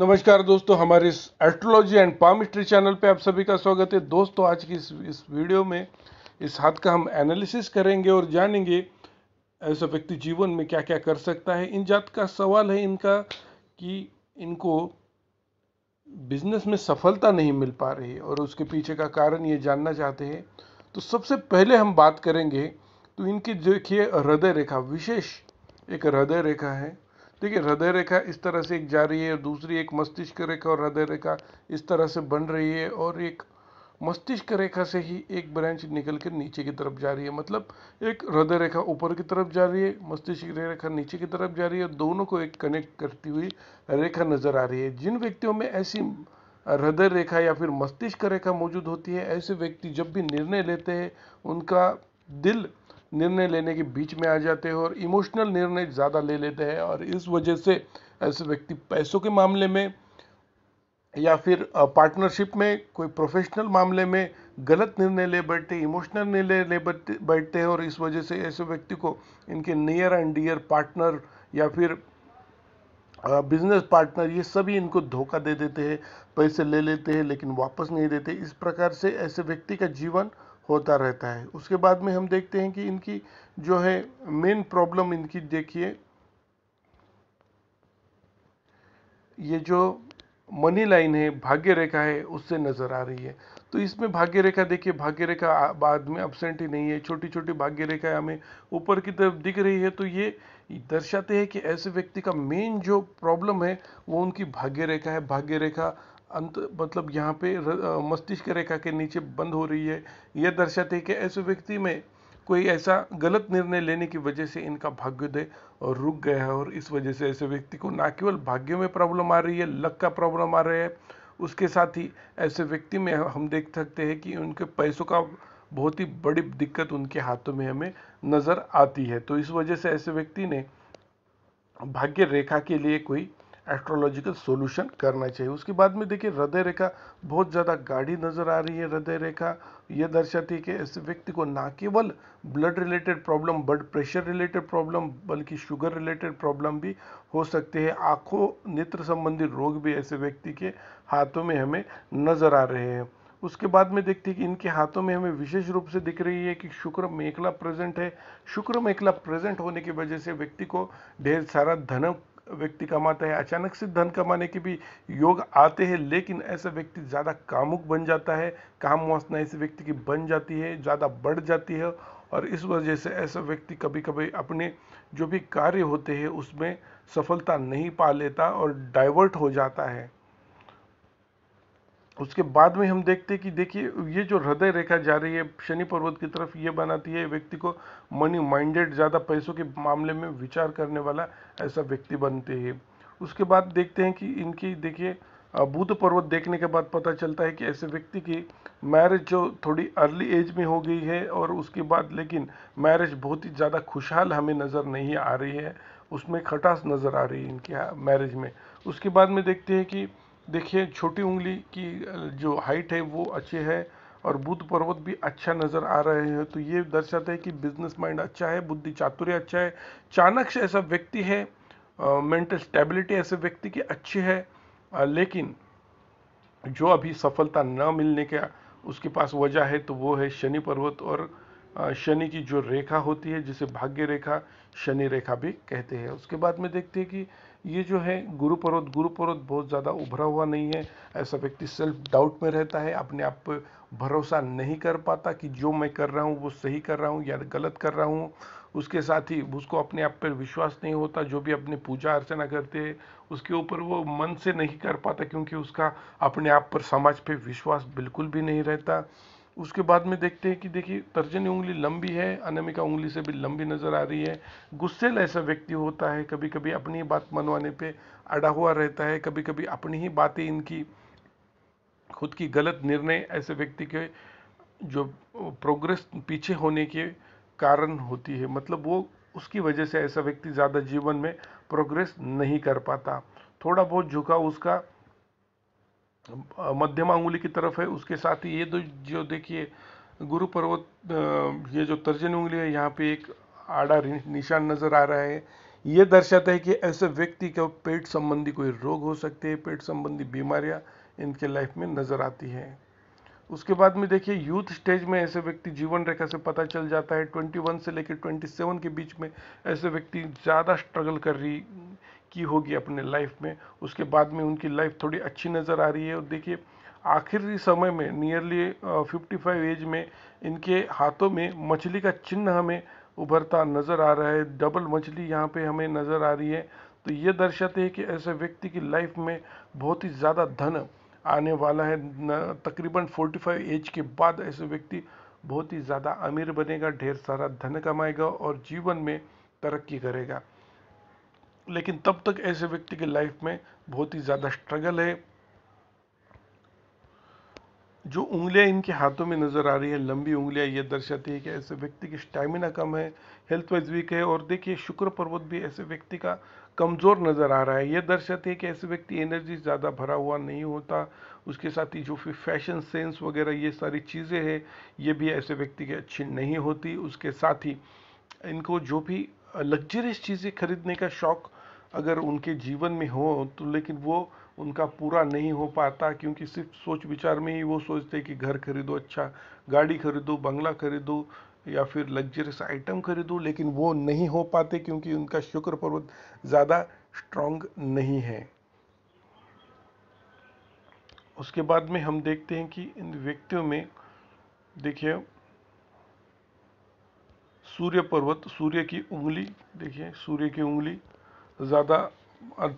नमस्कार दोस्तों हमारे इस एस्ट्रोलॉजी एंड पामिस्ट्री चैनल पे आप सभी का स्वागत है दोस्तों आज की इस इस वीडियो में इस हाथ का हम एनालिसिस करेंगे और जानेंगे ऐसा व्यक्ति जीवन में क्या क्या कर सकता है इन जात का सवाल है इनका कि इनको बिजनेस में सफलता नहीं मिल पा रही है और उसके पीछे का कारण ये जानना चाहते हैं तो सबसे पहले हम बात करेंगे तो इनकी देखिए हृदय रेखा विशेष एक हृदय रेखा है देखिए हृदय रेखा इस तरह से एक जा रही है दूसरी एक मस्तिष्क रेखा और हृदय रेखा इस तरह से बन रही है और एक मस्तिष्क रेखा से ही एक ब्रांच निकल कर नीचे की तरफ जा रही है मतलब एक हृदय रेखा ऊपर की तरफ जा रही है मस्तिष्क रेखा नीचे की तरफ जा रही है दोनों को एक कनेक्ट करती हुई रेखा नज़र आ रही है जिन व्यक्तियों में ऐसी हृदय रेखा या फिर मस्तिष्क रेखा मौजूद होती है ऐसे व्यक्ति जब भी निर्णय लेते हैं उनका दिल निर्णय लेने के बीच में आ जाते हैं और इमोशनल निर्णय ज़्यादा ले लेते हैं और इस वजह से ऐसे व्यक्ति पैसों के मामले में या फिर पार्टनरशिप में कोई प्रोफेशनल मामले में गलत निर्णय ले बैठते इमोशनल निर्णय ले बैठते हैं और इस वजह से ऐसे व्यक्ति को इनके नियर एंड डियर पार्टनर या फिर बिजनेस पार्टनर ये सभी इनको धोखा दे देते हैं पैसे ले लेते हैं लेकिन वापस नहीं देते इस प्रकार से ऐसे व्यक्ति का जीवन होता रहता है उसके बाद में हम देखते हैं कि इनकी जो है मेन प्रॉब्लम इनकी देखिए ये जो मनी लाइन है भाग्य रेखा है उससे नज़र आ रही है तो इसमें भाग्य रेखा देखिए भाग्य रेखा बाद में अपसेंट ही नहीं है छोटी छोटी भाग्य रेखा हमें ऊपर की तरफ दिख रही है तो ये दर्शाते हैं कि ऐसे व्यक्ति का मेन जो प्रॉब्लम है वो उनकी भाग्य रेखा है भाग्य रेखा अंत मतलब यहाँ पे मस्तिष्क रेखा के नीचे बंद हो रही है यह दर्शाते हैं कि ऐसे व्यक्ति में कोई ऐसा गलत निर्णय लेने की वजह से इनका भाग्योदय और रुक गया है और इस वजह से ऐसे व्यक्ति को ना केवल भाग्य में प्रॉब्लम आ रही है लक का प्रॉब्लम आ रहा है उसके साथ ही ऐसे व्यक्ति में हम देख सकते हैं कि उनके पैसों का बहुत ही बड़ी दिक्कत उनके हाथों में हमें नज़र आती है तो इस वजह से ऐसे व्यक्ति ने भाग्य रेखा के लिए कोई एस्ट्रोलॉजिकल सॉल्यूशन करना चाहिए उसके बाद में देखिए हृदय रेखा बहुत ज़्यादा गाढ़ी नज़र आ रही है हृदय रेखा ये दर्शाती है कि ऐसे व्यक्ति को ना केवल blood related problem blood pressure related problem बल्कि शुगर रिलेटेड प्रॉब्लम भी हो सकते हैं आँखों नेत्र संबंधी रोग भी ऐसे व्यक्ति के हाथों में हमें नज़र आ रहे हैं उसके बाद में देखते हैं कि इनके हाथों में हमें विशेष रूप से दिख रही है कि शुक्र मेखला प्रेजेंट है शुक्र मेखला प्रेजेंट होने की वजह से व्यक्ति को ढेर सारा धन व्यक्ति कमाता है अचानक से धन कमाने के भी योग आते हैं लेकिन ऐसा व्यक्ति ज़्यादा कामुक बन जाता है काम वासना ऐसे व्यक्ति की बन जाती है ज़्यादा बढ़ जाती है और इस वजह से ऐसा व्यक्ति कभी कभी अपने जो भी कार्य होते हैं उसमें सफलता नहीं पा लेता और डाइवर्ट हो जाता है उसके बाद में हम देखते हैं कि देखिए ये जो हृदय रेखा जा रही है शनि पर्वत की तरफ ये बनाती है व्यक्ति को मनी माइंडेड ज़्यादा पैसों के मामले में विचार करने वाला ऐसा व्यक्ति बनते हैं उसके बाद देखते हैं कि इनकी देखिए बुध पर्वत देखने के बाद पता चलता है कि ऐसे व्यक्ति की मैरिज जो थोड़ी अर्ली एज में हो गई है और उसके बाद लेकिन मैरिज बहुत ही ज़्यादा खुशहाल हमें नज़र नहीं आ रही है उसमें खटास नज़र आ रही है इनके मैरिज हाँ, में उसके बाद में देखते हैं कि देखिए छोटी उंगली की जो हाइट है वो अच्छी है और बुद्ध पर्वत भी अच्छा नज़र आ रहे हैं तो ये दर्शाता है कि बिजनेस माइंड अच्छा है बुद्धि चातुर्य अच्छा है चाणक्य ऐसा व्यक्ति है मेंटल स्टेबिलिटी ऐसे व्यक्ति की अच्छी है आ, लेकिन जो अभी सफलता न मिलने का उसके पास वजह है तो वो है शनि पर्वत और शनि की जो रेखा होती है जिसे भाग्य रेखा शनि रेखा भी कहते हैं उसके बाद में देखते हैं कि ये जो है गुरु पर्वत गुरु पर्वत बहुत ज़्यादा उभरा हुआ नहीं है ऐसा व्यक्ति सेल्फ डाउट में रहता है अपने आप पर भरोसा नहीं कर पाता कि जो मैं कर रहा हूँ वो सही कर रहा हूँ या गलत कर रहा हूँ उसके साथ ही उसको अपने आप पर विश्वास नहीं होता जो भी अपनी पूजा अर्चना करते हैं उसके ऊपर वो मन से नहीं कर पाता क्योंकि उसका अपने आप पर समाज पर विश्वास बिल्कुल भी नहीं रहता उसके बाद में देखते हैं कि देखिए तर्जनी उंगली लंबी है अनामिका उंगली से भी लंबी नज़र आ रही है गुस्सेल ऐसा व्यक्ति होता है कभी कभी अपनी बात मनवाने पे अड़ा हुआ रहता है कभी कभी अपनी ही बातें इनकी खुद की गलत निर्णय ऐसे व्यक्ति के जो प्रोग्रेस पीछे होने के कारण होती है मतलब वो उसकी वजह से ऐसा व्यक्ति ज़्यादा जीवन में प्रोग्रेस नहीं कर पाता थोड़ा बहुत झुकाव उसका मध्यम अंगुली की तरफ है उसके साथ ही ये दो जो देखिए गुरु पर्वत ये जो तर्जन उंगली है यहाँ पे एक आड़ा निशान नज़र आ रहा है ये दर्शाता है कि ऐसे व्यक्ति का पेट संबंधी कोई रोग हो सकते हैं पेट संबंधी बीमारियाँ इनके लाइफ में नज़र आती हैं उसके बाद में देखिए यूथ स्टेज में ऐसे व्यक्ति जीवन रेखा से पता चल जाता है 21 से लेकर 27 के बीच में ऐसे व्यक्ति ज़्यादा स्ट्रगल कर रही की होगी अपने लाइफ में उसके बाद में उनकी लाइफ थोड़ी अच्छी नज़र आ रही है और देखिए आखिरी समय में नियरली फिफ्टी फाइव एज में इनके हाथों में मछली का चिन्ह हमें उभरता नज़र आ रहा है डबल मछली यहाँ पे हमें नज़र आ रही है तो ये दर्शाते हैं कि ऐसे व्यक्ति की लाइफ में बहुत ही ज़्यादा धन आने वाला है तकरीबन फोर्टी फाइव एज के बाद ऐसे व्यक्ति बहुत ही ज़्यादा अमीर बनेगा ढेर सारा धन कमाएगा और जीवन में तरक्की करेगा लेकिन तब तक ऐसे व्यक्ति की लाइफ में बहुत ही ज़्यादा स्ट्रगल है जो उंगलियां इनके हाथों में नज़र आ रही है लंबी उंगलियां ये दर्शाती है कि ऐसे व्यक्ति की स्टैमिना कम है हेल्थ वाइज वीक है और देखिए शुक्र पर्वत भी ऐसे व्यक्ति का कमज़ोर नज़र आ रहा है यह दर्शाती है कि ऐसे व्यक्ति एनर्जी ज़्यादा भरा हुआ नहीं होता उसके साथ ही जो फिर फैशन सेंस वगैरह ये सारी चीज़ें हैं ये भी ऐसे व्यक्ति की अच्छी नहीं होती उसके साथ ही इनको जो भी लग्जरियस चीज़ें खरीदने का शौक़ अगर उनके जीवन में हो तो लेकिन वो उनका पूरा नहीं हो पाता क्योंकि सिर्फ सोच विचार में ही वो सोचते कि घर खरीदो अच्छा गाड़ी खरीदो बंगला खरीदो या फिर लग्जरियस आइटम खरीदो लेकिन वो नहीं हो पाते क्योंकि उनका शुक्र पर्वत ज़्यादा स्ट्रांग नहीं है उसके बाद में हम देखते हैं कि इन व्यक्तियों में देखिए सूर्य पर्वत सूर्य की उंगली देखिए सूर्य की उंगली ज़्यादा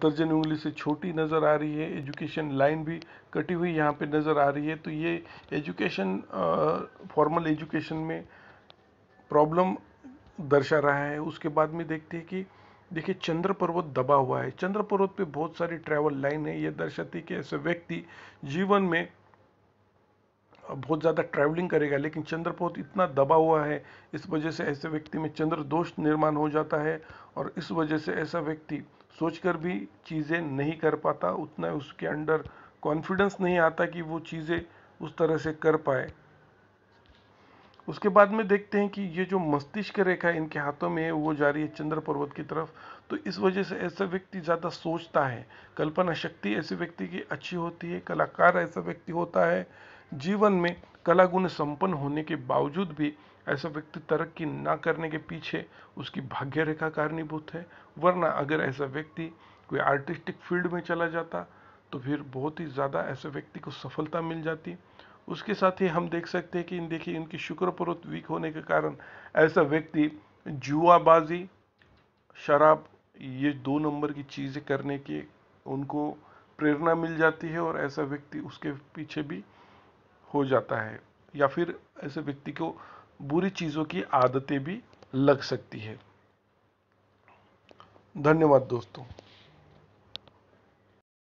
दर्जन उंगली से छोटी नज़र आ रही है एजुकेशन लाइन भी कटी हुई यहाँ पे नज़र आ रही है तो ये एजुकेशन फॉर्मल एजुकेशन में प्रॉब्लम दर्शा रहा है उसके बाद में देखते हैं कि देखिए चंद्र पर्वत दबा हुआ है चंद्र पर्वत पे बहुत सारी ट्रैवल लाइन है ये दर्शाती है कि ऐसे व्यक्ति जीवन में बहुत ज़्यादा ट्रैवलिंग करेगा लेकिन चंद्र बहुत इतना दबा हुआ है इस वजह से ऐसे व्यक्ति में चंद्र दोष निर्माण हो जाता है और इस वजह से ऐसा व्यक्ति सोचकर भी चीज़ें नहीं कर पाता उतना उसके अंडर कॉन्फिडेंस नहीं आता कि वो चीज़ें उस तरह से कर पाए उसके बाद में देखते हैं कि ये जो मस्तिष्क रेखा इनके हाथों में है वो जा रही है चंद्र पर्वत की तरफ तो इस वजह से ऐसा व्यक्ति ज़्यादा सोचता है कल्पना शक्ति ऐसे व्यक्ति की अच्छी होती है कलाकार ऐसा व्यक्ति होता है जीवन में कला गुण संपन्न होने के बावजूद भी ऐसा व्यक्ति तरक्की ना करने के पीछे उसकी भाग्य रेखा कारणीभूत है वरना अगर ऐसा व्यक्ति कोई आर्टिस्टिक फील्ड में चला जाता तो फिर बहुत ही ज़्यादा ऐसे व्यक्ति को सफलता मिल जाती उसके साथ ही हम देख सकते हैं कि इन देखिए इनकी शुक्र पर्वत वीक होने के कारण ऐसा व्यक्ति जुआबाजी शराब ये दो नंबर की चीज़ें करने के उनको प्रेरणा मिल जाती है और ऐसा व्यक्ति उसके पीछे भी हो जाता है या फिर ऐसे व्यक्ति को बुरी चीज़ों की आदतें भी लग सकती है धन्यवाद दोस्तों